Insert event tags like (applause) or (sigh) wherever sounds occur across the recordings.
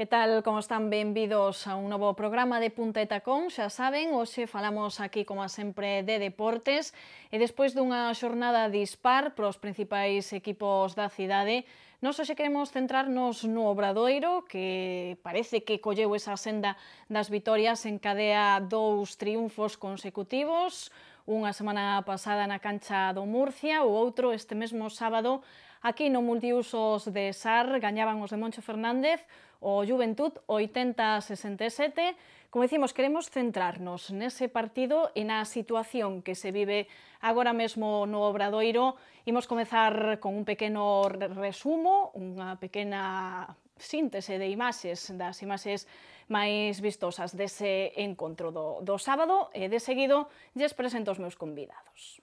Que tal, como están? Benvidos a un novo programa de Punta e Tacón, xa saben, hoxe falamos aquí, como sempre, de deportes e despois dunha xornada dispar pros principais equipos da cidade, Nos hoxe queremos centrarnos no Obradoiro, que parece que colleu esa senda das vitorias en cadea dous triunfos consecutivos, unha semana pasada na cancha do Murcia, o outro este mesmo sábado Aquí no multiusos de SAR gañaban os de Moncho Fernández o Juventud 80-67. Como dicimos, queremos centrarnos nese partido e na situación que se vive agora mesmo no Obradoiro. Imos comezar con un pequeno resumo, unha pequena síntese de imaxes, das imaxes máis vistosas dese encontro do, do sábado e de seguido lles presento os meus convidados.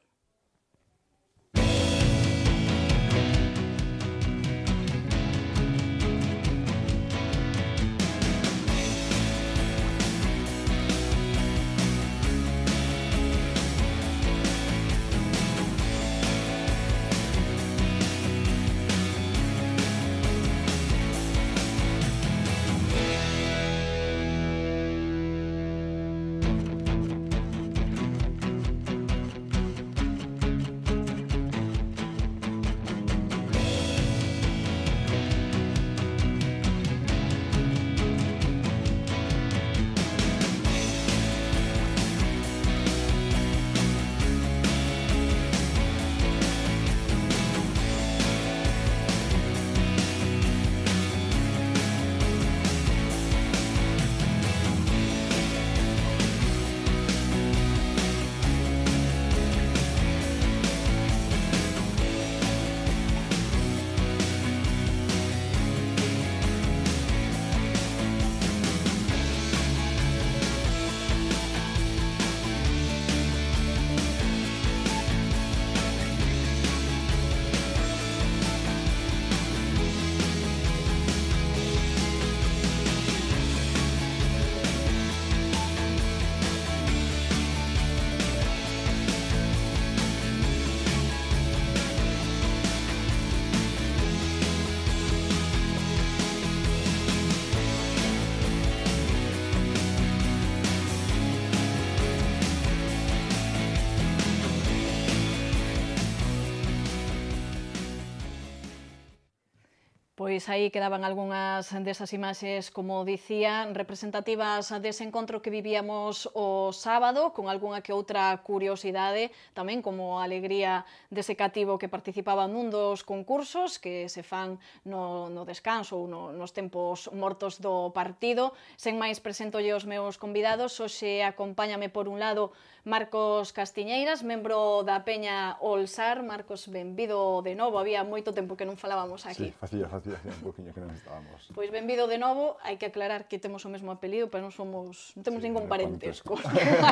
Pois aí quedaban algunhas desas imaxes, como dicía, representativas dese encontro que vivíamos o sábado, con algunha que outra curiosidade, tamén como a alegría dese cativo que participaba nun dos concursos que se fan no, no descanso ou no, nos tempos mortos do partido. Sen máis, presento os meus convidados. Oxe, acompáñame por un lado Marcos Castiñeiras, membro da Peña Olsar. Marcos, benvido de novo. Había moito tempo que non falábamos aquí. Sí, facía, facía, facía un poquinho que non estábamos. Pois benvido de novo. Hai que aclarar que temos o mesmo apelido, pero non somos, non temos sí, ningún parentesco.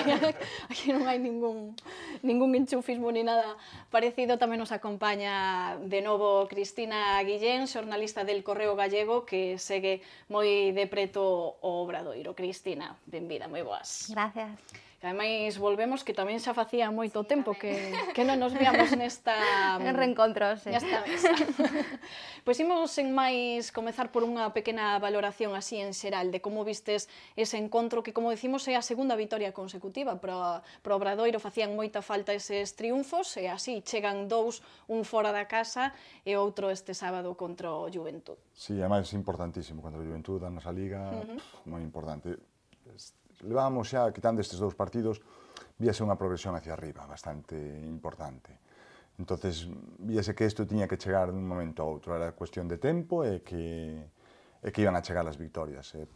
(laughs) aquí non hai ningún, ningún enchufismo ni nada parecido. Tamén nos acompaña de novo Cristina Guillén, xornalista del Correo Gallego, que segue moi de preto o Obradoiro. Cristina, benvida, moi boas. Gracias. Que ademais volvemos que tamén xa facía moito sí, tempo que, que non nos víamos nesta... (laughs) en reencontros, sí. Nesta mesa. (laughs) pois imos en máis comezar por unha pequena valoración así en xeral de como vistes ese encontro que, como decimos, é a segunda vitoria consecutiva. Pro, pro Obradoiro facían moita falta eses triunfos e así chegan dous, un fora da casa e outro este sábado contra o Juventud. Sí, ademais é importantísimo contra o Juventud, a nosa liga, uh -huh. moi importante levamos xa, quitando estes dous partidos, víase unha progresión hacia arriba bastante importante. Entonces, víase que isto tiña que chegar dun momento a outro, era cuestión de tempo e que e que iban a chegar as victorias. E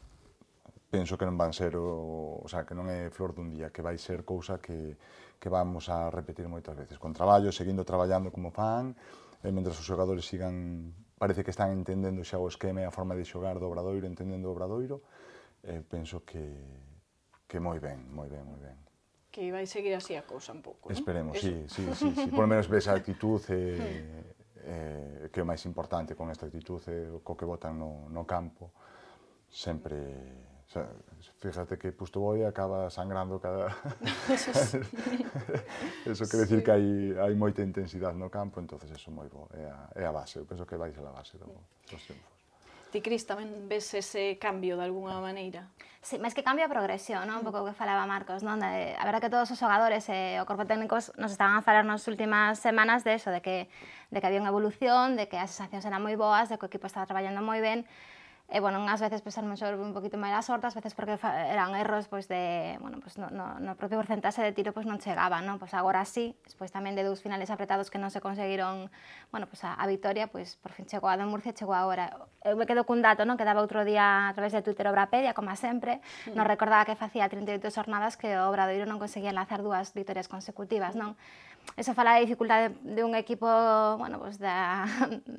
penso que non van ser, o, o sea, que non é flor dun día, que vai ser cousa que, que vamos a repetir moitas veces. Con traballo, seguindo traballando como fan, e mentre os xogadores sigan, parece que están entendendo xa o esquema e a forma de xogar do Obradoiro, entendendo o Obradoiro, e penso que, que moi ben, moi ben, moi ben. Que vai seguir así a cousa un pouco, Esperemos, ¿no? sí, sí, sí, sí, por menos ves a actitud eh, (laughs) hmm. eh, que é o máis importante con esta actitud eh, co que votan no, no campo sempre o sea, fíjate que Pusto Boi acaba sangrando cada (laughs) (laughs) eso quer decir sí. que hai, hai moita intensidade no campo entonces eso moi bo é a, é a base, eu penso que vai ser a base do, dos triunfos Ti, Cris, tamén ves ese cambio de alguna maneira? Sí, máis que cambio a progresión, non? un mm. pouco que falaba Marcos, non? De, a verdade que todos os xogadores e eh, o corpo técnico nos estaban a falar nas últimas semanas de eso, de que, de que había unha evolución, de que as sensacións eran moi boas, de que o equipo estaba traballando moi ben, eh, bueno, unas veces pensamos sobre un poquito máis as hortas, veces porque eran erros pues de, bueno, pues, no, no, no propio porcentaje de tiro Pues no chegaba, non? Pues, sí, después también de dos finales apretados que no se conseguiron bueno, pues a, victoria, pues por fin llegó a Don Murcia, chegou agora. Eu eh, me quedo un dato, ¿no? Que daba outro día a través de Twitter Obrapedia, como siempre, nos recordaba que hacía 38 jornadas que o Obradoiro no conseguía enlazar dos victorias consecutivas, non? eso fala dificultad de un equipo, bueno, pues da,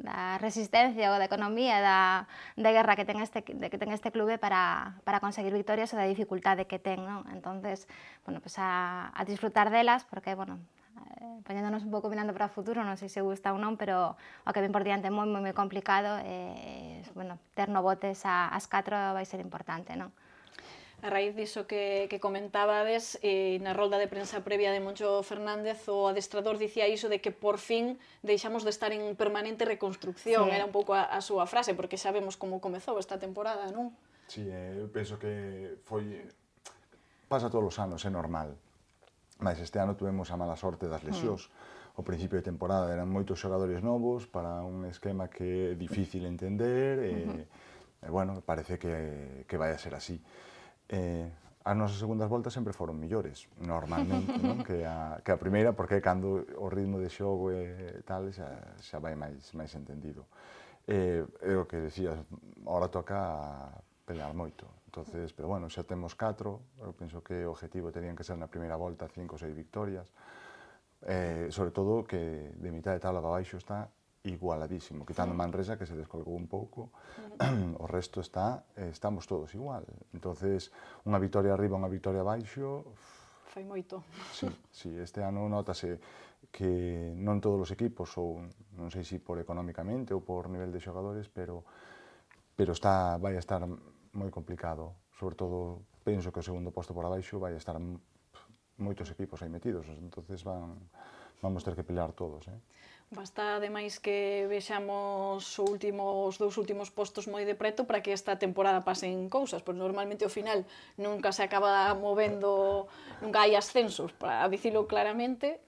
(laughs) resistencia o de economía da, da guerra que tenga este de que ten este clube para, para conseguir victorias ou da de que tenga Entonces, bueno, pues a, disfrutar disfrutar delas porque, bueno, eh, poñéndonos un poco mirando para el futuro, non si se gusta o non, pero o que por diante es muy moi, moi complicado, eh, bueno, ter no botes a, as catro vai ser importante, non? A raíz diso que, que comentabades eh, na rolda de prensa previa de Moncho Fernández, o adestrador dicía iso de que por fin deixamos de estar en permanente reconstrucción, sí. era un pouco a, a súa frase, porque sabemos como comezou esta temporada, non? Sí, eh, eu penso que foi... Pasa todos os anos, é normal. Mas este ano tuvemos a mala sorte das hmm. lesións. Mm. O principio de temporada eran moitos xogadores novos para un esquema que é difícil entender, mm -hmm. e, e bueno, parece que, que vai a ser así eh, as nosas segundas voltas sempre foron millores, normalmente, non? (laughs) Que a, que a primeira, porque cando o ritmo de xogo e tal xa, xa vai máis, máis entendido. Eh, é o que decías, ahora toca pelear moito. entonces pero bueno, xa temos 4, eu penso que o objetivo terían que ser na primeira volta 5 ou 6 victorias, eh, sobre todo que de mitad de tabla para baixo está igualadísimo, quitando Manresa que se descolgou un pouco, mm. (clears throat) o resto está eh, estamos todos igual. Entonces, unha vitoria arriba, unha vitoria abaixo, fai moito. Sí, sí, este ano notase que non todos os equipos ou non sei se si por económicamente ou por nivel de xogadores, pero pero está vai a estar moi complicado, sobre todo penso que o segundo posto por abaixo vai a estar moitos equipos aí metidos, entonces van vamos ter que pelear todos, eh. Basta ademais que vexamos os últimos dous últimos postos moi de preto para que esta temporada pasen cousas, pois normalmente ao final nunca se acaba movendo, nunca hai ascensos, para dicilo claramente,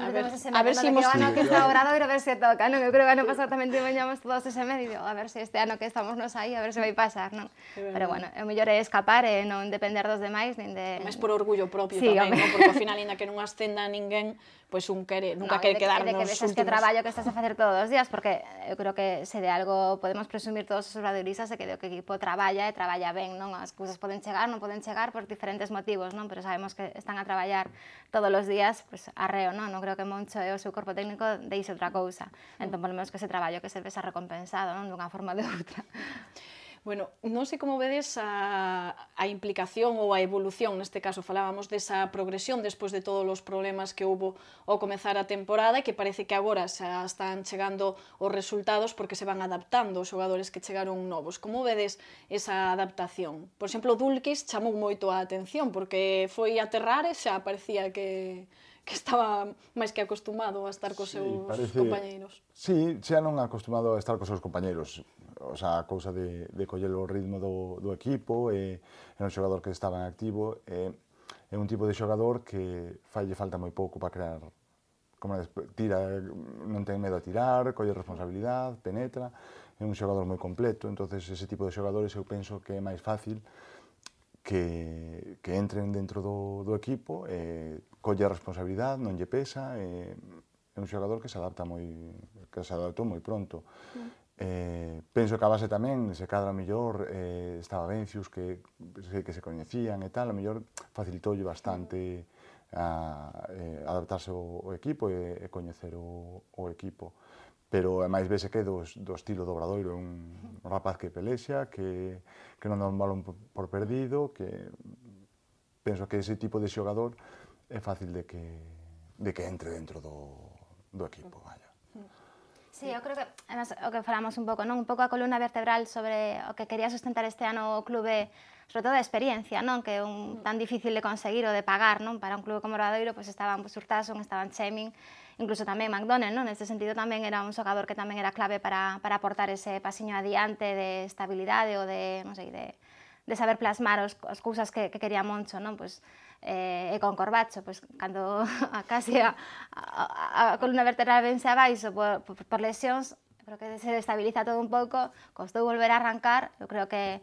A ver, a ver si ano que está Obradoiro a ver se toca, non? Eu creo que ano pasado tamén teñamos todos ese medio, a ver se este ano que estamos nos aí, a ver se vai pasar, non? Pero bueno, o mellor é escapar e eh, non depender dos demais, nin de... Mas por orgullo propio sí, tamén, non? Porque ao final, inda que non ascenda ninguén, pues un quere, nunca no, quedar de, que ves que que estás a hacer todos los días, porque yo creo que se de algo podemos presumir todos os obradoristas de que o que equipo trabaja y trabaja bien, no cosas pueden llegar no pueden pueden llegar por diferentes motivos, no Pero sabemos que están a trabajar todos los días, pues, arreo, no no creo que Moncho o su cuerpo técnico deis cosa entonces por lo menos que ese trabajo que se sea recompensado, de una forma ou de Bueno, non sei como vedes a, a implicación ou a evolución, neste caso falábamos desa progresión despois de todos os problemas que houve ao comezar a temporada e que parece que agora xa están chegando os resultados porque se van adaptando os xogadores que chegaron novos. Como vedes esa adaptación? Por exemplo, Dulkis chamou moito a atención porque foi aterrar e xa parecía que que estaba máis que acostumado a estar cos sí, seus parece... compañeiros. Sí, xa non acostumado a estar cos seus compañeiros o sea, a cousa de, de coller o ritmo do, do equipo, e, é un xogador que estaba en activo, e, é un tipo de xogador que falle falta moi pouco para crear como tira, non ten medo a tirar, colle responsabilidade, penetra, é un xogador moi completo, entonces ese tipo de xogadores eu penso que é máis fácil que, que entren dentro do, do equipo, e colle a responsabilidade, non lle pesa, e, é un xogador que se adapta moi que se adaptou moi pronto. Sí. Mm. Eh, penso que a base tamén, se cadra mellor, eh, estaba Bencius, que, que se coñecían e tal, a mellor facilitoulle bastante a, eh, adaptarse ao, ao equipo e, e coñecer o, o equipo. Pero, a máis vese que do, do estilo do Obradoiro, un rapaz que pelexa, que, que non dá un balón por, por perdido, que penso que ese tipo de xogador é fácil de que, de que entre dentro do, do equipo. Vale. Sí, yo creo que, además, o que falamos un poco, ¿no? Un poco a columna vertebral sobre lo que quería sustentar este ano clube, sobre todo de experiencia, ¿no? Que un, mm. tan difícil de conseguir o de pagar, ¿no? Para un club como Radoiro, pues estaban Busurtasun, estaban Cheming, incluso tamén McDonnell, en este sentido también era un xogador que también era clave para, para aportar ese pasiño adiante de estabilidad o de, de, de saber plasmar os, as que, quería mucho. non? Pues eh, e con corbacho, pois cando (laughs) a casi a, a, a columna vertebral vense abaixo por, por, por lesións, creo que se estabiliza todo un pouco, costou volver a arrancar, eu creo que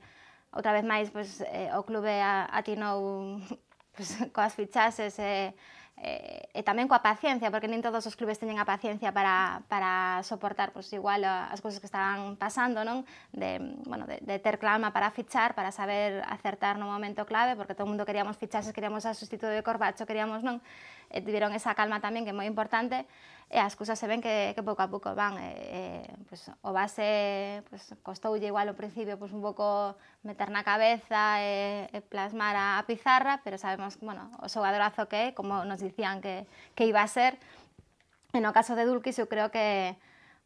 outra vez máis pois, eh, o clube a, atinou (laughs) pois, coas fichases e eh, eh, e tamén paciencia, porque nin todos los clubes teñen a paciencia para, para soportar pois, pues, igual las eh, cosas que estaban pasando, non? De, bueno, de, ter para fichar, para saber acertar un momento clave, porque todo el mundo queríamos fichaxes, queríamos a sustituto de Corbacho, queríamos non? E esa calma también, que es muy importante, e as cousas se ven que, que pouco a pouco van. E, e, pues, o base pues, costoulle igual ao principio pues, un pouco meter na cabeza e, e plasmar a, a pizarra, pero sabemos bueno, o xogadorazo que é, como nos dicían que, que iba a ser. En o caso de Dulquis, eu creo que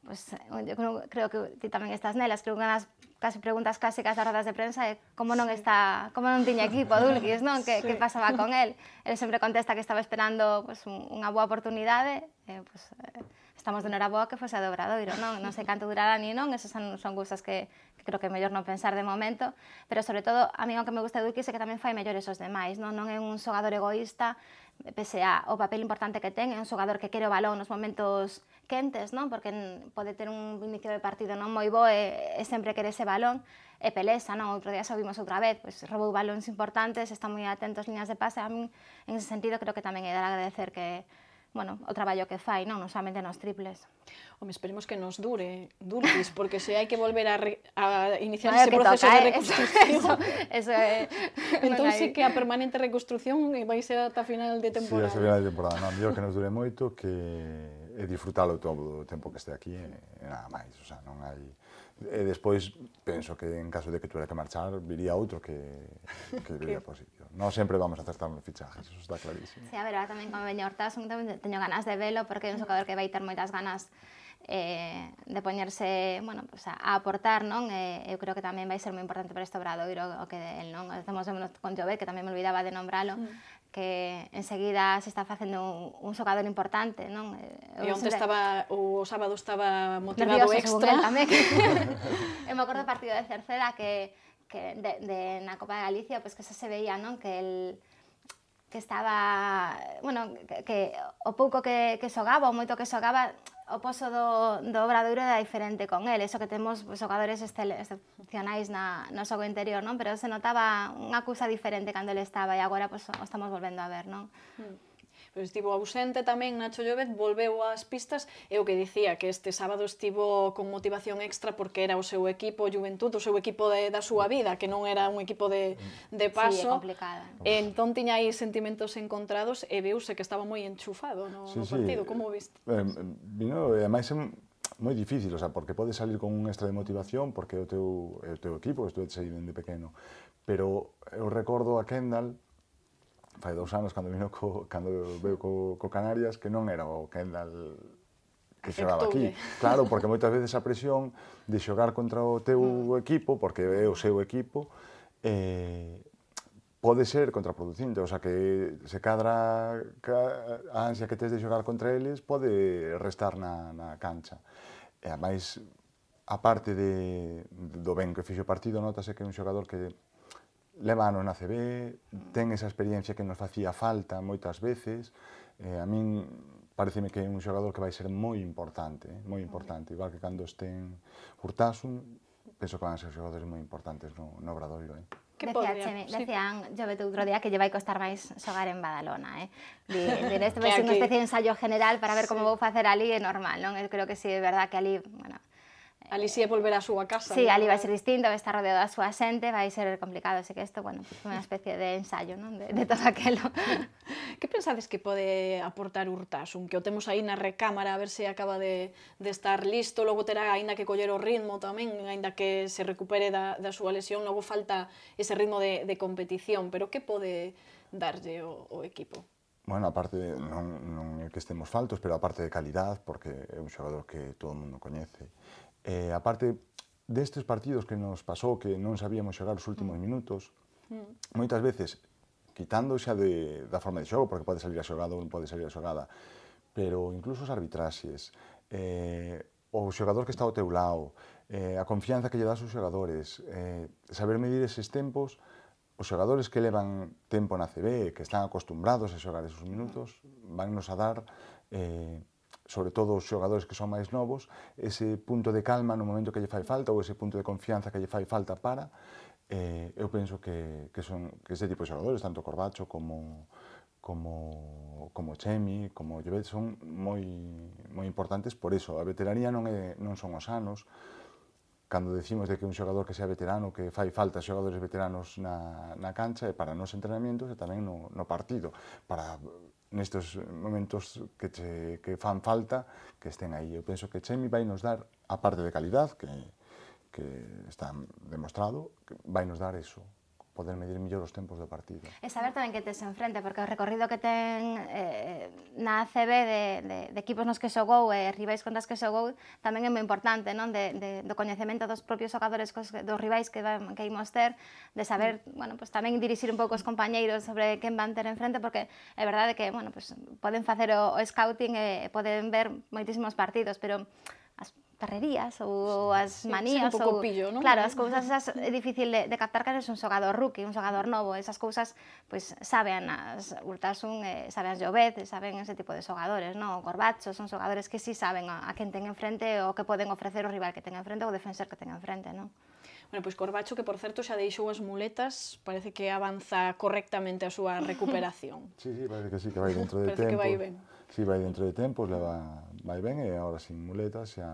pues, eu creo que ti tamén estás nelas, creo que nas das preguntas clásicas das rodas de prensa é como non está, como non tiña equipo Dulkis, non? Que, sí. que pasaba con el? El sempre contesta que estaba esperando pues, unha boa oportunidade, eh, pues, eh, estamos de boa que fose a dobradoiro, non? Non sei canto durará ni non, esas son, son cousas que, que creo que é mellor non pensar de momento, pero sobre todo, a mí o que me gusta de Dulquis é que tamén fai mellores os demais, non? Non é un xogador egoísta, pese a o papel importante que ten, é un xogador que quere o balón nos momentos quentes, non? Porque pode ter un inicio de partido non moi bo e, e sempre quere ese balón, e pelesa, non? Outro día xa vimos outra vez, pois roubou balóns importantes, está moi atentos liñas de pase, a mí, en ese sentido creo que tamén é dar agradecer que, bueno, o traballo que fai, non, non solamente nos triples. Home, esperemos que nos dure, dulcis, porque se hai que volver a, re, a iniciar ese proceso toca, de eh, (laughs) reconstrucción. Eso, eso, eso, (laughs) eh, entón sí que a permanente reconstrucción vai ser ata final de temporada. Sí, final de temporada. Non, mellor que nos dure moito que e disfrutalo todo o tempo que este aquí e, e nada máis, o sea, non hai Eh, después pienso que en caso de que tuviera que marchar viría otro que que positivo. (laughs) por sitio. Non vamos a acertar los fichajes, eso está clarísimo. Sí, a ver, ahora también con venía Hortas, tengo ganas de verlo, porque es un jugador que va a tener muchas ganas eh, de ponerse, bueno, o pues a, a aportar, ¿no? Eh, creo que también va a ser muy importante para este y o que el, non? Estamos con Jovet, que también me olvidaba de nombrarlo. Mm. que enseguida se está facendo un, un socador importante, non? Eu e onde sempre... estaba, o sábado estaba motivado Nervioso, extra. Tamén. (laughs) eu me acordo do partido de Cerceda que, que de, de, na Copa de Galicia, pois pues, que xa se veía, non? Que el, que estaba, bueno, que, que o pouco que, que xogaba, o moito que xogaba, o pozo do, do Obradoiro era diferente con el, eso que temos pues, xogadores excepcionais na, no xogo interior, non? pero se notaba unha cousa diferente cando ele estaba e agora pues, o estamos volvendo a ver. Non? Mm pero estivo ausente tamén Nacho Llobet, volveu ás pistas e o que dicía que este sábado estivo con motivación extra porque era o seu equipo Juventud, o seu equipo de, da súa vida, que non era un equipo de, de paso. Sí, é complicada. E entón tiña aí sentimentos encontrados e veuse que estaba moi enchufado no, sí, no partido. Sí. Como viste? Eh, vino, e ademais moi difícil, o sea, porque podes salir con un extra de motivación porque é o teu, o teu equipo, estuve aí dende pequeno, pero eu recordo a Kendall fai dous anos cando vino co, cando veo co, co Canarias que non era o Kendall que xogaba aquí. Claro, porque (laughs) moitas veces a presión de xogar contra o teu mm. equipo, porque é o seu equipo, eh, pode ser contraproducente, o sea que se cadra a ansia que tes de xogar contra eles pode restar na, na cancha. E a máis, a parte de, do ben que fixo o partido, notase que é un xogador que levano na CB, ten esa experiencia que nos facía falta moitas veces. Eh, a min pareceme que é un xogador que vai ser moi importante, eh, moi importante, igual que cando estén Hurtasun, penso que van a ser xogadores moi importantes no, no Obradoiro. Eh. decían, sí. yo vete outro día que lle vai costar máis xogar en Badalona, eh? (laughs) De, di, este vai ser unha especie de ensayo general para ver sí. como vou facer ali, é normal, non? Eu creo que sí, é verdad que ali Ali si é volver a súa casa. Sí, ali vai ser distinto, vai estar rodeado da súa xente, vai ser complicado, así que isto, bueno, unha especie de ensayo, non? De, de todo aquelo. (laughs) que pensades que pode aportar Urtasun? Que o temos aí na recámara, a ver se acaba de, de estar listo, logo terá aínda que coller o ritmo tamén, aínda que se recupere da, da súa lesión, logo falta ese ritmo de, de competición, pero que pode darlle o, o equipo? Bueno, aparte, non, non é que estemos faltos, pero aparte de calidad, porque é un xogador que todo o mundo coñece Eh, aparte destes partidos que nos pasou que non sabíamos xogar os últimos mm. minutos, mm. moitas veces, quitando xa de, da forma de xogo, porque pode salir a xogada ou non pode salir a xogada, pero incluso os arbitraxes, eh, o xogador que está ao teu lado, eh, a confianza que lle das aos xogadores, eh, saber medir eses tempos, os xogadores que levan tempo na CB, que están acostumbrados a xogar esos minutos, vannos a dar eh, sobre todo os xogadores que son máis novos, ese punto de calma no momento que lle fai falta ou ese punto de confianza que lle fai falta para, eh, eu penso que, que son que ese tipo de xogadores, tanto Corbacho como como como Chemi, como Llobet son moi moi importantes por eso. A veteranía non é non son os anos. Cando decimos de que un xogador que sea veterano, que fai falta xogadores veteranos na, na cancha, é para nos entrenamientos e tamén no, no partido, para en estos momentos que, fan falta que estén ahí. Yo pienso que Chemi a nos dar, aparte de calidad, que, está demostrado, va a nos dar eso, poder medir mellor os tempos do partido. E saber tamén que tes enfrente, porque o recorrido que ten eh, na ACB de, de, de equipos nos que xogou e eh, rivais contas que xogou tamén é moi importante, non? De, de, do coñecemento dos propios xogadores cos, dos rivais que, van, que imos ter, de saber, mm. bueno, pues, tamén dirixir un pouco os compañeiros sobre quen van ter enfrente, porque é verdade que, bueno, pues, poden facer o, o scouting e poden ver moitísimos partidos, pero as perrerías ou as manías sí, ou pillo, ¿no? claro, as cousas esas é eh, difícil de, de captar que eres un xogador rookie, un xogador novo, esas cousas pois pues, saben as Urtasun, eh, saben as Llobet, saben ese tipo de xogadores, no, Corbacho, son xogadores que si sí saben a, a quen ten enfrente o que poden ofrecer o rival que ten enfrente ou o defensor que ten enfrente, non? Bueno, pois Corbacho, que por certo xa deixou as muletas, parece que avanza correctamente a súa recuperación. (laughs) sí, sí, parece que sí, que vai dentro de parece (laughs) tempo. Parece que vai ben. Sí, vai dentro de tempo, leva, vai ben e agora sin muletas xa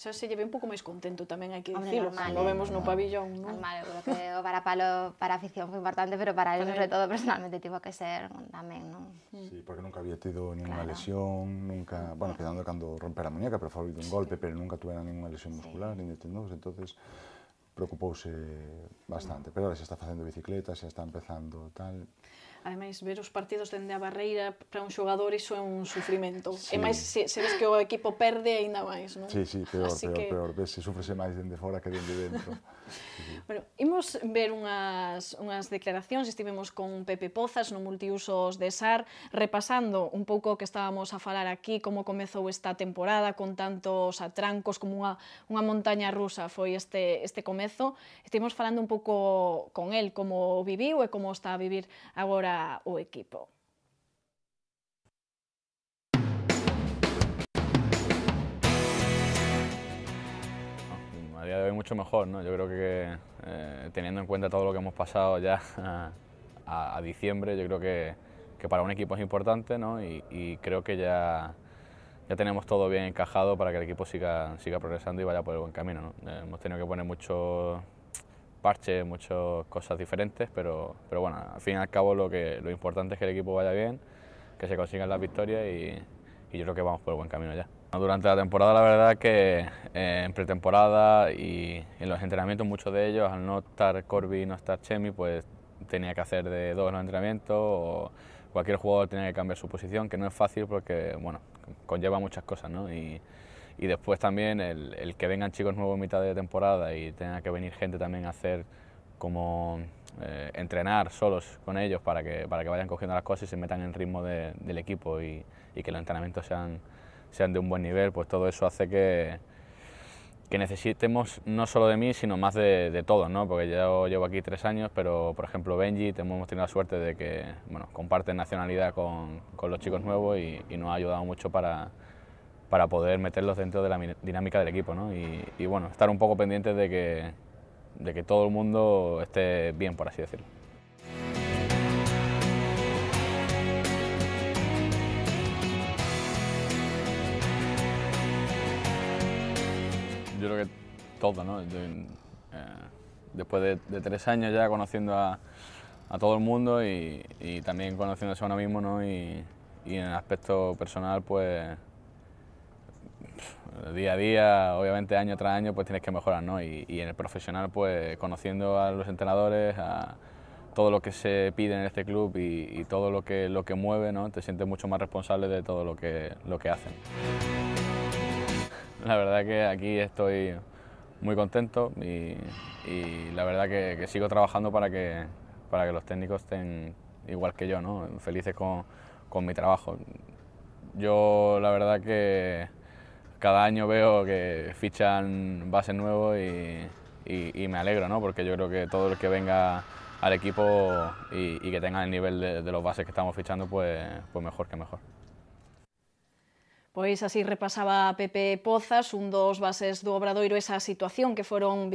xa se lleve un pouco máis contento tamén hai que dicirlo, como vemos no pabillón, non? Normal, eu creo que o varapalo para a afición foi importante, pero para ele, sobre todo, personalmente, tivo que ser tamén, non? Mm. Sí, porque nunca había tido ninguna claro. lesión, nunca, bueno, quedando cando romper a muñeca, pero foi un sí. golpe, pero nunca tuve ninguna lesión muscular, sí. nin de tendos, entonces preocupouse bastante, pero ahora xa está facendo bicicletas, xa está empezando tal. Ademais, ver os partidos dende a barreira para un xogador iso é un sufrimento. Sí. E máis se, se ves que o equipo perde aínda máis, non? Sí, sí, peor, Así peor, que... peor. Ves se sufrese máis dende fora que dende dentro. (laughs) Bueno, imos ver unhas, unhas declaracións. Estivemos con Pepe Pozas no Multiusos de SAR repasando un pouco o que estábamos a falar aquí, como comezou esta temporada con tantos atrancos como unha, unha montaña rusa foi este, este comezo. Estivemos falando un pouco con el como viviu e como está a vivir agora equipo. A día de hoy mucho mejor, ¿no? Yo creo que eh, teniendo en cuenta todo lo que hemos pasado ya a, diciembre, yo creo que, que, para un equipo es importante, ¿no? Y, y creo que ya ya tenemos todo bien encajado para que el equipo siga, siga progresando y vaya por el buen camino. ¿no? Eh, hemos tenido que poner mucho, parches, muchas cosas diferentes, pero, pero bueno, al fin y al cabo lo, que, lo importante es que el equipo vaya bien, que se consigan las victorias y, yo creo que vamos por el buen camino ya. Durante la temporada la verdad que eh, en pretemporada y en los entrenamientos muchos de ellos, al no estar Corby y no estar Chemi, pues tenía que hacer de dos los entrenamientos o cualquier jugador tenía que cambiar su posición, que no es fácil porque bueno, conlleva muchas cosas ¿no? Y, y después también el, que vengan chicos nuevos en mitad de temporada y tenga que venir gente también a hacer como eh, entrenar solos con ellos para que, para que vayan cogiendo las cosas y se metan en ritmo del equipo y, que los entrenamientos sean, sean de un buen nivel, pues todo eso hace que, que necesitemos no solo de mí, sino más de, todos, ¿no? Porque yo llevo aquí tres años, pero por ejemplo Benji, hemos tenido la suerte de que, bueno, comparte nacionalidad con, con los chicos nuevos y nos ha ayudado mucho para para poder meterlos dentro de la dinámica del equipo. Y, bueno, estar un poco pendientes de que, todo el mundo esté bien, por así decirlo. Yo creo que todo, ¿no? Eh, después de, tres años ya conociendo a, todo el mundo y, también conociéndose a uno mismo, Y, y en el aspecto personal, pues pues, día a día, obviamente año tras año, pues tienes que mejorar, ¿no? Y, en el profesional, pues conociendo a los entrenadores, a todo lo que se pide en este club y, todo lo que, lo que mueve, ¿no? Te sientes mucho más responsable de todo lo que, lo que hacen. La verdad que aquí estoy muy contento y, la verdad que, sigo trabajando para que, para que los técnicos estén igual que yo, ¿no? Felices con, con mi trabajo. Yo la verdad que cada año veo que fichan bases nuevos y, me alegro, ¿no? porque yo creo que todo el que venga al equipo y, que tenga el nivel de, los bases que estamos fichando, pues, pues mejor que mejor. Pues así repasaba Pepe Pozas, un dos bases do Obradoiro, esa situación que viviendo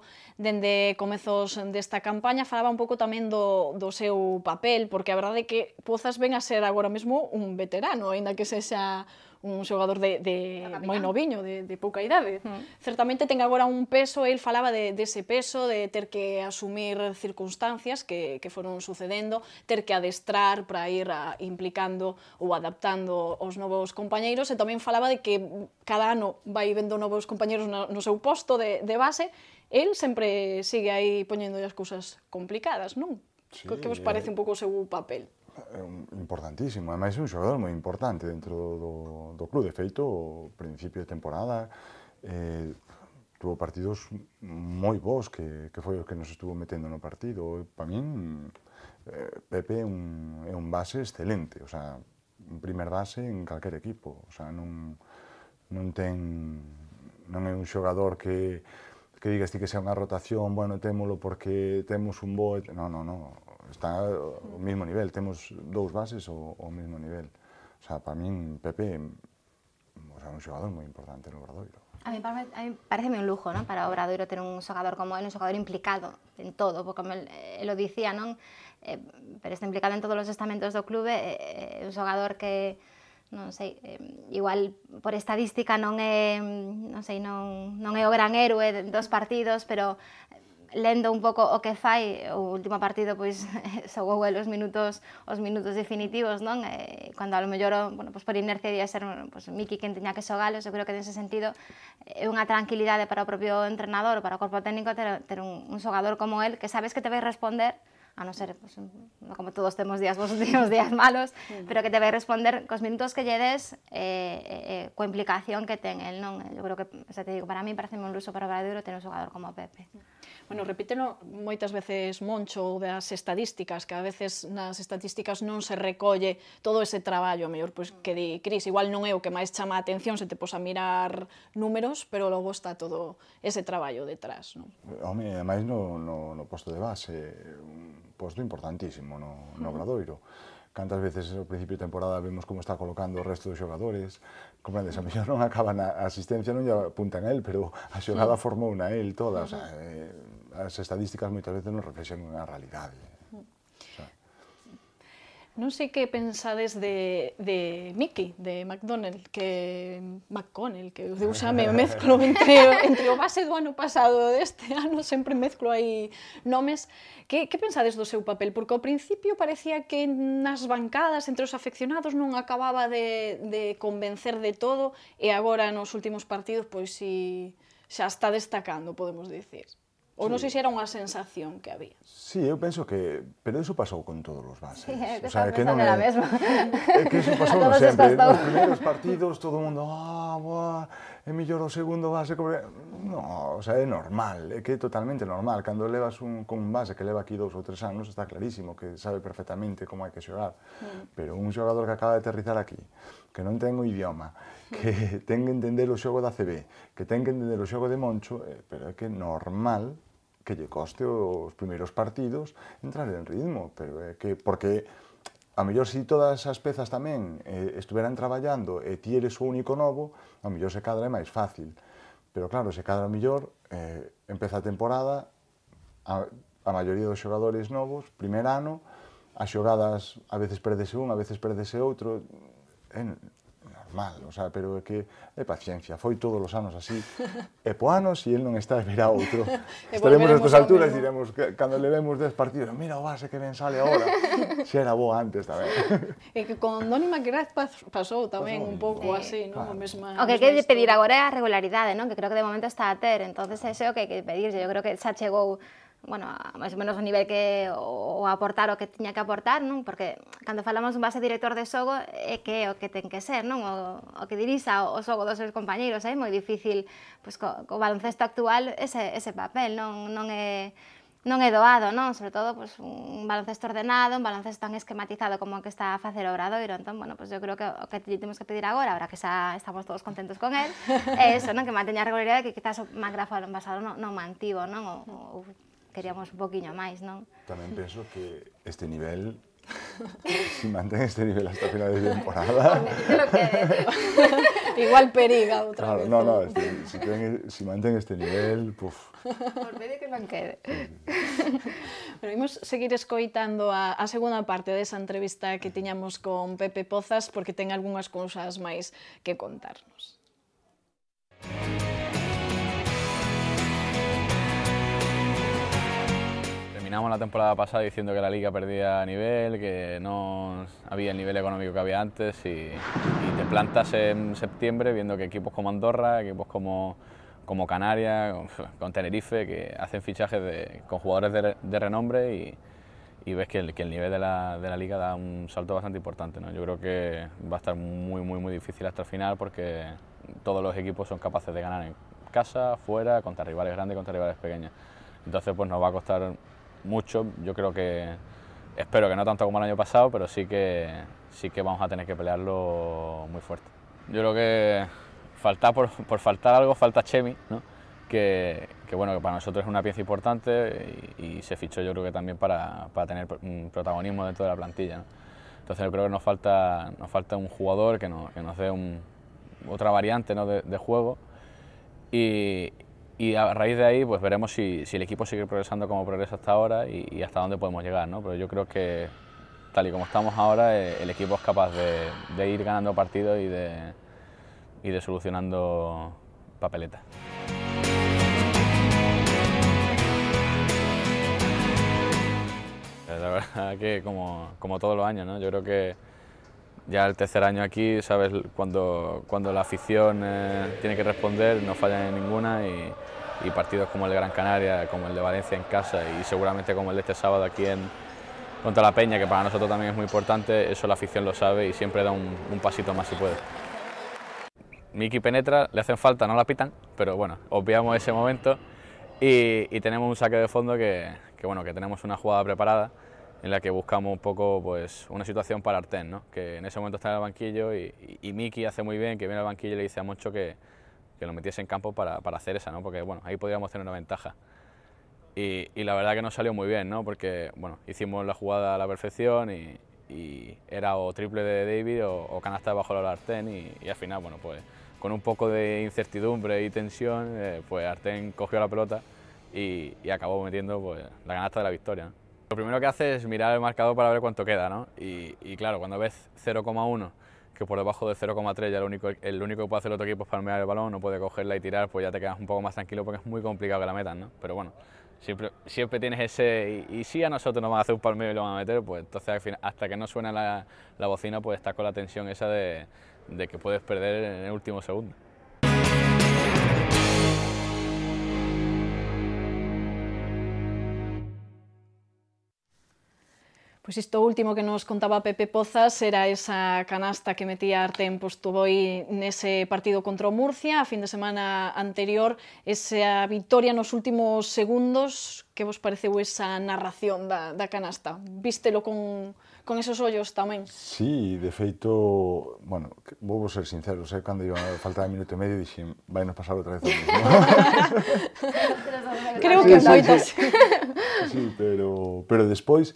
vivindo dende comezos esta campaña. Falaba un poco también do, su seu papel, porque a verdade é que Pozas ven a ser ahora mismo un veterano, ainda que sea. un xogador de, de moi noviño, de, de pouca idade. Mm. Certamente ten agora un peso, el falaba de, de ese peso, de ter que asumir circunstancias que, que foron sucedendo, ter que adestrar para ir a, ah, implicando ou adaptando os novos compañeiros, e tamén falaba de que cada ano vai vendo novos compañeiros no, no seu posto de, de base, el sempre sigue aí poñendo as cousas complicadas, non? Sí, que vos eh, parece un pouco o seu papel? é importantísimo, é máis un xogador moi importante dentro do, do club, de feito, o principio de temporada, eh, tuvo partidos moi bons que, que foi o que nos estuvo metendo no partido. Para min, eh, Pepe é un, é un base excelente, o sea, un primer base en calquer equipo. O sea, non, non ten, non é un xogador que, que digas ti que sea unha rotación, bueno, témolo porque temos un bo... Non, non, non está ao mesmo nivel, temos dous bases ao mesmo nivel. O sea, para min Pepe mm, o sea, un xogador moi importante no Obradoiro. A mí, parece, a mí pareceme un lujo, ¿no? Para Obradoiro ter un xogador como é un xogador implicado en todo, porque como eh, lo dicía, non? Eh, pero está implicado en todos os estamentos do clube, eh, eh, un xogador que non sei, eh, igual por estadística non é non sei, non, non é o gran héroe dos partidos, pero lendo un pouco o que fai, o último partido pois sogou (laughs) el os minutos os minutos definitivos, non? E, eh, cando a lo mellor, bueno, pois por inercia de ser pois, Miki quen tiña que xogalos, eu creo que nese sentido é unha tranquilidade para o propio entrenador, para o corpo técnico ter, ter un, un xogador como el que sabes que te vai responder a non ser, pues, pois, no como todos temos días vos últimos (laughs) días malos, sí. pero que te vai responder cos minutos que lle des eh, eh, eh coa implicación que ten el, non? Eh, eu creo que, xa te digo, para mí parece un luso para o Bradouro ter un xogador como Pepe. Sí. Bueno, repítelo moitas veces Moncho das estadísticas, que a veces nas estadísticas non se recolle todo ese traballo, mellor pois que di Cris, igual non é o que máis chama a atención se te posa a mirar números, pero logo está todo ese traballo detrás, non? Home, ademais no, no, no posto de base, un posto importantísimo no, no Obradoiro. Cantas veces ao principio de temporada vemos como está colocando o resto dos xogadores, comprendes, a mellor non acaba na asistencia, non lle apuntan a él, pero a xogada formou na él toda, o sea, eh, as estadísticas moitas veces non reflexan unha realidade. Non sei que pensades de, de Mickey, de McDonald, que McConnell, que eu xa me mezclo (laughs) entre, entre o base do ano pasado e deste ano, sempre mezclo aí nomes. Que, que pensades do seu papel? Porque ao principio parecía que nas bancadas, entre os afeccionados, non acababa de, de convencer de todo, e agora nos últimos partidos, pois si, xa está destacando, podemos dicir. Ou non sei se era unha sensación que había. Sí, eu penso que... Pero iso pasou con todos os bases. Sí, é o sea, que non é... A mesma. É que iso (laughs) pasou no sempre. Nos primeiros partidos, todo o mundo... Ah, boa, é mellor o segundo base... Como... No, o sea, é normal. É que é totalmente normal. Cando levas un, con un base que leva aquí dous ou tres anos, está clarísimo que sabe perfectamente como hai que xogar. Mm. Pero un xogador que acaba de aterrizar aquí, que non ten o idioma, mm. que ten que entender o xogo da CB, que ten que entender o xogo de Moncho, eh, pero é que normal que lle coste os primeiros partidos entrar en ritmo, pero é que porque a mellor se si todas as pezas tamén eh, estuveran traballando e ti eres o único novo, a mellor se cadra é máis fácil. Pero claro, se cadra mellor, eh, empeza a temporada, a, a maioría dos xogadores novos, primer ano, as xogadas a veces perdese un, a veces perdese outro, eh, mal, o sea, pero é que é paciencia, foi todos os anos así, e po anos, e ele non está, verá outro. (laughs) Estaremos a alturas e diremos, que, cando le vemos des partidos, mira o base que ben sale agora, se (laughs) era boa antes tamén. E que con Doni Maqueraz pasou tamén pasou, un pouco así, non? Claro. Mesma, o que hai que pedir agora é a regularidade, non? Que creo que de momento está a ter, entonces ese é o que hai que pedirlle, eu creo que xa chegou bueno, máis ou menos o nivel que o, o aportar o que tiña que aportar, non? Porque cando falamos un base director de xogo é que é o que ten que ser, non? O, o que dirixa o, xogo dos seus compañeiros, é moi difícil, pois co, co baloncesto actual ese ese papel, non non é non é doado, non? Sobre todo, pois, un baloncesto ordenado, un baloncesto tan esquematizado como o que está a facer o Obradoiro. Entón, bueno, pois eu creo que o que lle temos que pedir agora, ahora que xa estamos todos contentos con él, é (laughs) eso, non? Que manteña a regularidade que quizás o Magrafo Grafo ano non, non mantivo, non? O, o, queríamos un poquinho máis, non? Tamén penso que este nivel (laughs) Si mantén este nivel hasta final de temporada... (laughs) Igual periga outra claro, vez. No, no, este, si, creen, si mantén este nivel... Puf. Por medio que non quede. Sí, sí. imos seguir escoitando a, a segunda parte desa entrevista que tiñamos con Pepe Pozas porque ten algunhas cousas máis que contarnos. Música Terminamos la temporada pasada diciendo que la liga perdía nivel, que no había el nivel económico que había antes y, te plantas en septiembre viendo que equipos como Andorra, equipos como, como Canarias, con, Tenerife, que hacen fichajes con jugadores de, renombre y, ves que el, nivel de la, liga da un salto bastante importante. ¿no? Yo creo que va a estar muy, muy, muy difícil hasta el final porque todos los equipos son capaces de ganar en casa, fuera, contra rivales grandes, contra rivales pequeños. Entonces pues nos va a costar mucho. Yo creo que, espero que no tanto como el año pasado, pero sí que, sí que vamos a tener que pelearlo muy fuerte. Yo creo que falta por, faltar algo, falta Chemi, ¿no? que, bueno, que para nosotros es una pieza importante y, se fichó yo creo que también para, tener protagonismo dentro de la plantilla. Entonces yo creo que nos falta, nos falta un jugador que nos, que dé otra variante de, juego y a raíz de ahí pues veremos si, el equipo sigue progresando como progresa hasta ahora y, hasta dónde podemos llegar, ¿no? Pero yo creo que tal y como estamos ahora eh, el equipo es capaz de, ir ganando partidos y de, solucionando papeletas. La verdad que como, como todos los años, ¿no? Yo creo que ya el tercer año aquí, sabes, cuando, cuando la afición eh, tiene que responder, no falla en ninguna y, partidos como el de Gran Canaria, como el de Valencia en casa y seguramente como el de este sábado aquí en, contra la Peña, que para nosotros también es muy importante, eso la afición lo sabe y siempre da un, pasito más si puede. Miki penetra, le hacen falta, no la pitan, pero bueno, obviamos ese momento y, tenemos un saque de fondo que, bueno, que tenemos una jugada preparada en la que buscamos un poco pues, una situación para Artén ¿no? que en ese momento está en el banquillo y, y, Miki hace muy bien que viene al banquillo y le dice a Moncho que, que lo metiese en campo para, para, hacer esa, ¿no? porque bueno, ahí podríamos tener una ventaja. Y, y la verdad que nos salió muy bien, ¿no? porque bueno, hicimos la jugada a la perfección y, y era o triple de David o, canasta bajo la de y, y, al final, bueno, pues con un poco de incertidumbre y tensión, eh, pues Artén cogió la pelota y, y acabó metiendo pues, la canasta de la victoria. Lo primero que hace es mirar el marcador para ver cuánto queda, ¿no? Y, claro, cuando ves 0,1, que por debajo de 0,3 ya único, el único que puede hacer el otro equipo es palmear el balón, no puede cogerla y tirar, pues ya te quedas un poco más tranquilo porque es muy complicado que la metan, ¿no? Pero bueno, siempre, siempre tienes ese, y, si a nosotros nos van a hacer un palmeo y lo van a meter, pues entonces al final, hasta que no suena la, bocina, pues estás con la tensión esa de que puedes perder en el último segundo. Pois isto último que nos contaba Pepe Pozas era esa canasta que metía Artem Postoboi nese partido contra o Murcia a fin de semana anterior, esa victoria nos últimos segundos, que vos pareceu esa narración da, da canasta? Vístelo con, con esos ollos tamén? Sí, de feito, bueno, vou ser sincero, sei eh, cando iba a falta de minuto e medio dixen, vai nos pasar outra vez o mismo. (laughs) Creo que sí, moitas. Sí, sí. sí, pero, pero despois,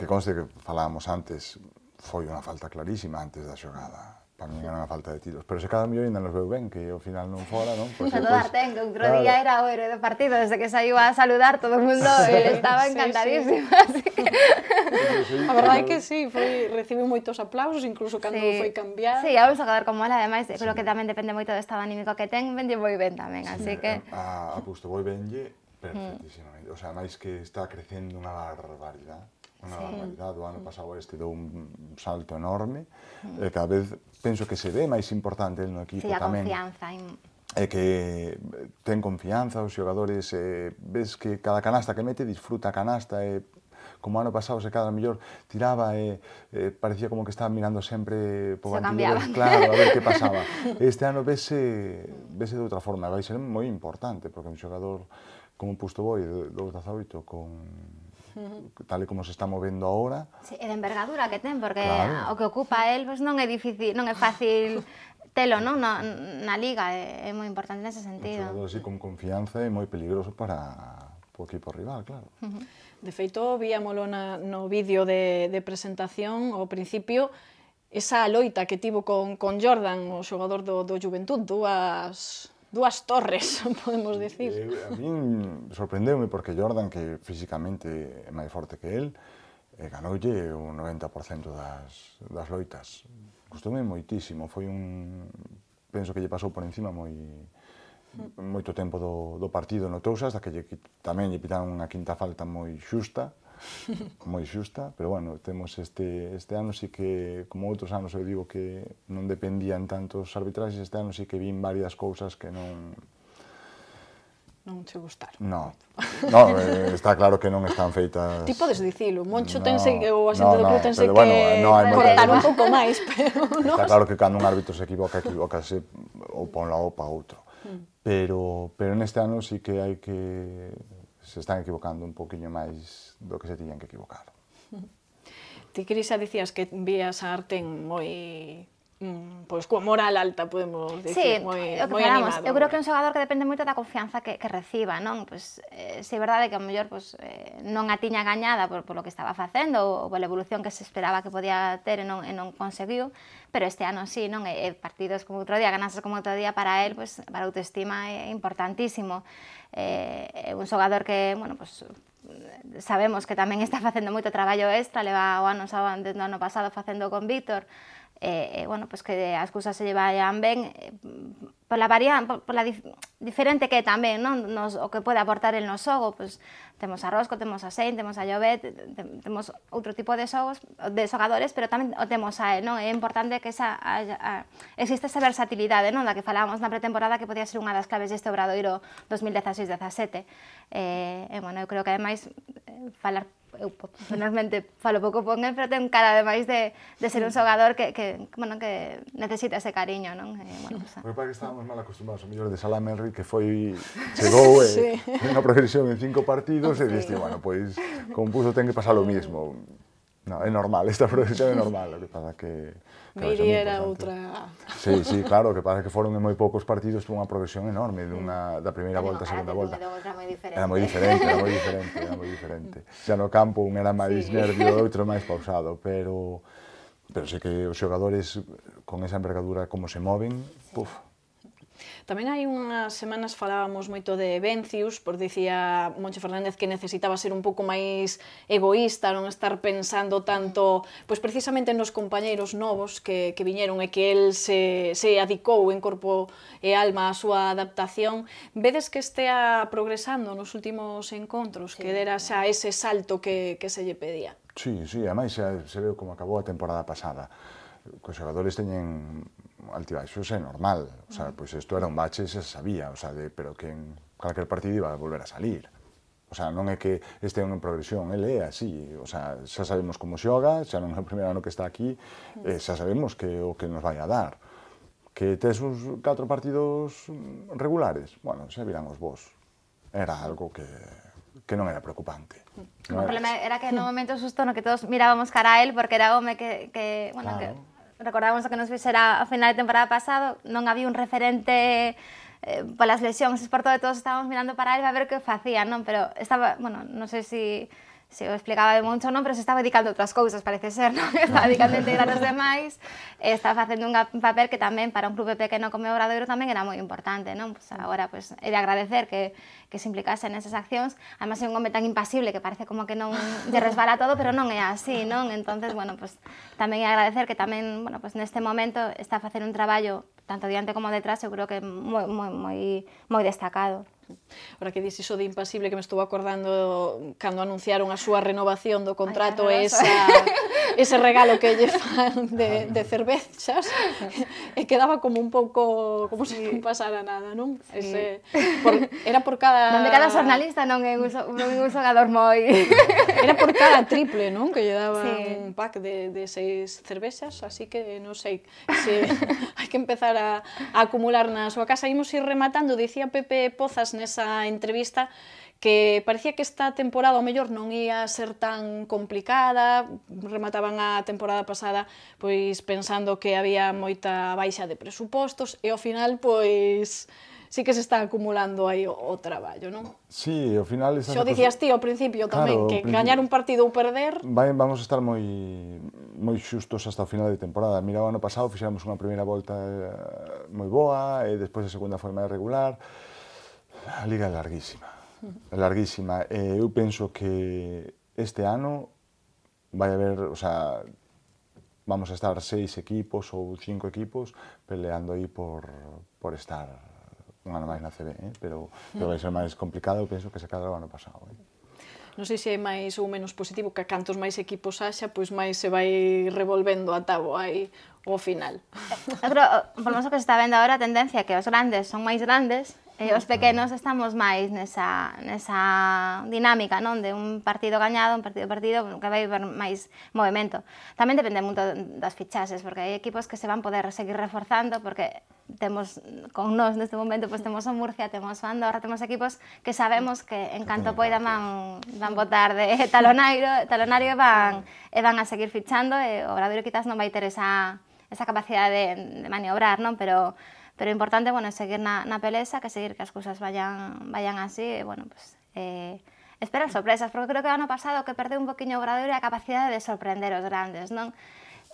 que conste que falábamos antes, foi unha falta clarísima antes da xogada. Para mí era unha falta de tiros. Pero se cada millón ainda nos veu ben, que ao final non fora, non? Porque, pois (laughs) saludar pois, ten, que outro claro. día era o héroe do partido, desde que saiu a saludar todo o mundo, sí, ele estaba encantadísimo. Sí. Así que... Eh, sí, a verdade é que sí, foi, recibiu moitos aplausos, incluso cando sí. foi cambiar. Sí, a un xogador como ela, ademais, sí. pero que tamén depende moito do estado anímico que ten, vende moi ben tamén, sí, así que... A, a, a Pusto, moi benlle, mm. perfectísimamente. Mm. O sea, máis que está crecendo unha barbaridade una realidad, barbaridad. año pasado este dou un salto enorme. Eh, cada vez pienso que se ve más importante no equipo sí, Sí, a confianza. Eh, que eh, ten confianza los jugadores. ves que cada canasta que mete disfruta canasta Como como año pasado se cada mejor, tiraba parecía como que estaba mirando siempre… po banquillo, claro, a ver qué (laughs) pasaba. Este año vese, de otra forma, a ser muy importante, porque un jugador como Pusto Boi, de 18 con tal e como se está movendo agora. Sí, e de envergadura que ten, porque claro. o que ocupa el pues non é difícil, non é fácil (laughs) telo, non? Na, na liga é, é moi importante nese sentido. Un así con confianza e moi peligroso para o equipo rival, claro. Uh -huh. De feito, víamolo na, no vídeo de, de presentación ao principio esa loita que tivo con, con Jordan, o xogador do, do Juventud, dúas dúas torres, (laughs) podemos dicir. Eh, a min sorprendeu-me porque Jordan, que físicamente é máis forte que él, eh, ganoulle o 90% das, das loitas. Costoume moitísimo, foi un... penso que lle pasou por encima moi moito tempo do, do partido notouse hasta que lle, tamén lle pitaron unha quinta falta moi xusta moi xusta, pero bueno, temos este, este ano sí que, como outros anos eu digo que non dependían tantos arbitraxes, este ano sí que vin varias cousas que non, non che gustaron. No, no eh, está claro que non están feitas... Ti podes dicilo, Moncho no, tense que o asento no, no, do club tense que bueno, no, cortar un pouco máis, (laughs) pero... No. Está claro que cando un árbitro se equivoca, se ou pon la opa a outro. Mm. Pero, pero neste ano sí que hai que se están equivocando un poquinho máis do que se tiñan que equivocar. (laughs) Ti, Crisa, dicías que vías a arte en moi Mm, pois con moral alta, podemos decir, sí, moi, o que moi animado. Eu creo que é un xogador que depende moito da confianza que, que reciba, non? Pois, eh, se é verdade que a mellor pois, eh, non a tiña gañada por, por lo que estaba facendo ou pola evolución que se esperaba que podía ter e non, e non conseguiu, pero este ano sí, non? E, e partidos como outro día, ganasas como outro día para él, pois, para a autoestima é importantísimo. Eh, é un xogador que, bueno, pois, sabemos que tamén está facendo moito traballo extra, leva o ano, o ano pasado facendo con Víctor, Eh, eh, bueno, pues que as cousas se lle vayan ben eh, pola varia, por, pola dif diferente que tamén, non? Nos, o que pode aportar el no xogo, pois temos a Rosco, temos a Sein, temos a Llobet, temos outro tipo de xogos, de xogadores, pero tamén o temos a, non? É importante que esa a, a, existe esa versatilidade, non? Da que falábamos na pretemporada que podía ser unha das claves deste Obradoiro 2016-17. Eh, e, bueno, eu creo que ademais eh, falar eu personalmente falo pouco ponguén, pero un cara ademais de, de ser un xogador que, que, bueno, que necesita ese cariño, non? E, eh, bueno, pues, o meu que estábamos mal acostumados, o mellor de Salah Henry, que foi, chegou eh, sí. en unha progresión en cinco partidos, sí. e diste, bueno, pois, pues, Puso ten que pasar o mismo. No, é normal, esta (laughs) profesión é normal, o que pasa que... Me Meiri era outra... Sí, sí, claro, o que pasa que foron en moi poucos partidos tuvo unha progresión enorme, dunha, da primeira volta a segunda volta. Era moi diferente. Era moi diferente, era moi diferente, era moi diferente. Xa (laughs) no campo un era máis sí. nervio, (laughs) outro máis pausado, pero... Pero sei que os xogadores con esa envergadura como se moven, sí. puf, Tamén hai unhas semanas falábamos moito de Vencius, por dicía Moncho Fernández que necesitaba ser un pouco máis egoísta, non estar pensando tanto, pois precisamente nos compañeiros novos que, que viñeron e que el se, se adicou en corpo e alma a súa adaptación. Vedes que estea progresando nos últimos encontros, sí, que dera xa ese salto que, que se lle pedía. Sí, sí, ademais xa eh, se veu como acabou a temporada pasada. os xogadores teñen altibaixos é normal, o sea, pois pues isto era un bache e se sabía, o sea, de, pero que en calquer partido iba a volver a salir. O sea, non é que este é unha progresión, ele é así, o sea, xa sabemos como xoga, xa non é o primeiro ano que está aquí, e xa sabemos que o que nos vai a dar. Que tes uns catro partidos regulares, bueno, xa virán os vos. Era algo que, que non era preocupante. No o problema era que no (laughs) momento susto no que todos mirábamos cara a él porque era home que, que bueno, claro. que recordamos o que nos fixera a final de temporada pasado, non había un referente eh, polas lesións, por todo todos estábamos mirando para ele a ver que facía, non? Pero estaba, bueno, non sei se si se o explicaba de moito non, pero se estaba dedicando a outras cousas, parece ser, (laughs) non? Estaba ah. dedicando a integrar os demais, estaba facendo un papel que tamén para un clube pequeno como o Obradoiro tamén era moi importante, non? Pois agora, pois, é de agradecer que, que se implicase nesas accións, además é un home tan impasible que parece como que non lle resbala todo, pero non é así, non? Entonces, bueno, pois tamén é agradecer que tamén, bueno, pois neste momento está a facer un traballo tanto diante como detrás, eu creo que moi, moi, moi, moi destacado. Ora que dices iso de impasible que me estou acordando cando anunciaron a súa renovación do contrato Ay, esa, ese regalo que lle fan de, de cervexas e quedaba como un pouco como se non pasara nada, non? Sí. Ese, por, era por cada... Non de cada xornalista non é un, un xogador moi... Era por cada triple, non? Que lle daba sí. un pack de, de seis cervexas, así que non sei se (laughs) hai que empezar a, a acumular na súa casa. Imos ir rematando, dicía Pepe Pozas nesa entrevista que parecía que esta temporada ao mellor non ia ser tan complicada, remataban a temporada pasada pois pensando que había moita baixa de presupostos e ao final pois sí que se está acumulando aí o, o traballo, non? Sí, ao final... Esa cosa... dicías ti ao principio tamén, claro, que principio... gañar un partido ou perder... Vai, vamos a estar moi moi xustos hasta o final de temporada. Mira, o ano pasado fixéramos unha primeira volta eh, moi boa, e despois a segunda foi máis regular, A Liga é larguísima, é larguísima. E eh, eu penso que este ano vai haber, o sea, vamos a estar seis equipos ou cinco equipos peleando aí por, por estar un ano máis na CB, eh? pero, pero vai ser máis complicado, penso que se cada o ano pasado. Eh? Non sei se é máis ou menos positivo que a cantos máis equipos haxa, pois máis se vai revolvendo a tabo aí ao final. Eh, pero, por eh, lo menos que se está vendo agora a tendencia que os grandes son máis grandes E os pequenos estamos máis nesa, nesa dinámica, non? De un partido gañado, un partido perdido, que vai ver máis movimento. Tamén depende moito das fichases, porque hai equipos que se van poder seguir reforzando, porque temos con nós neste momento, pois temos o Murcia, temos o Andorra, temos equipos que sabemos que en canto poida van, van botar de (laughs) talonario, talonario van, e van a seguir fichando, e o Obradoiro quizás non vai ter esa, esa capacidade de, de maniobrar, non? Pero Pero importante, bueno, seguir na, na pelesa, que seguir que as cousas vayan, vayan así, e, bueno, pues, eh, esperar sorpresas, porque creo que o ano pasado que perdeu un poquinho o e a capacidade de sorprender os grandes, non?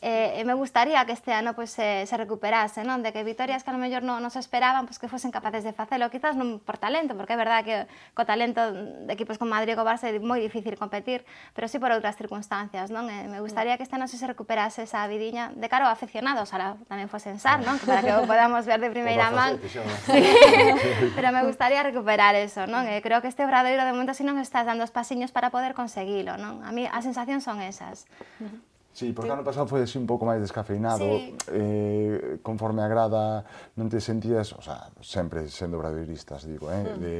Eh, eh, me gustaría que este ano pois, se, se recuperase, non? De que vitorias que a lo mellor non, nos se esperaban, pois que fosen capaces de facelo, quizás non por talento, porque é verdade que co talento de equipos como Madrid ou Barça é moi difícil competir, pero sí por outras circunstancias, non? Eh, me gustaría que este ano se, recuperase esa vidiña de cara a aficionado, oxalá tamén fosen sar, non? para que o podamos ver de primeira man. (laughs) Sí. pero me gustaría recuperar eso, non? Eh, creo que este obradoiro de momento si non estás dando os pasiños para poder conseguilo, non? A mí as sensacións son esas. Uh -huh. Sí, porque o ano pasado foi así un pouco máis descafeinado, sí. eh, conforme agrada, non te sentías, o sea, sempre sendo braveiristas, digo, eh, mm. de,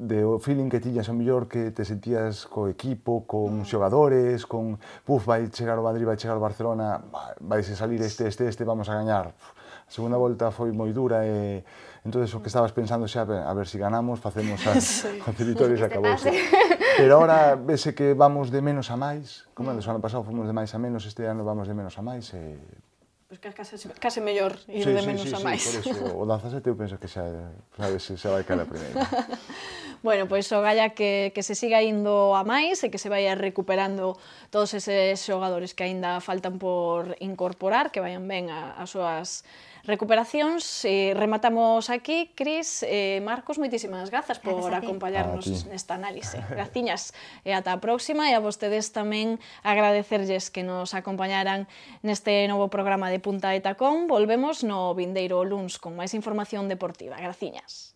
de o feeling que tiñas o mellor que te sentías co equipo, con mm. xogadores, con, puf, vai chegar o Madrid, vai chegar o Barcelona, vai se salir este, este, este, vamos a gañar. A segunda volta foi moi dura e entonces o que hmm. estabas pensando xa, a ver se si ganamos, facemos as, (laughs) sí. as (laughs) victorias e acabouse. (laughs) Pero ahora vese que vamos de menos a máis, como o ano pasado fomos de máis a menos, este ano vamos de menos a máis, e... Pois pues case, case mellor ir sí, de menos sí, sí, a máis. Sí, por o 17 eu penso que xa, xa, xa vai caer a primeira. (laughs) bueno, pois pues, o Galla que, que se siga indo a máis e que se vaya recuperando todos eses xogadores que aínda faltan por incorporar, que vayan ben a, as súas recuperacións. Eh, rematamos aquí. Cris, eh, Marcos, moitísimas grazas por gracias acompañarnos ah, nesta análise. Graciñas e ata a próxima e a vostedes tamén agradecerlles que nos acompañaran neste novo programa de Punta de Tacón. Volvemos no vindeiro luns con máis información deportiva. Graciñas.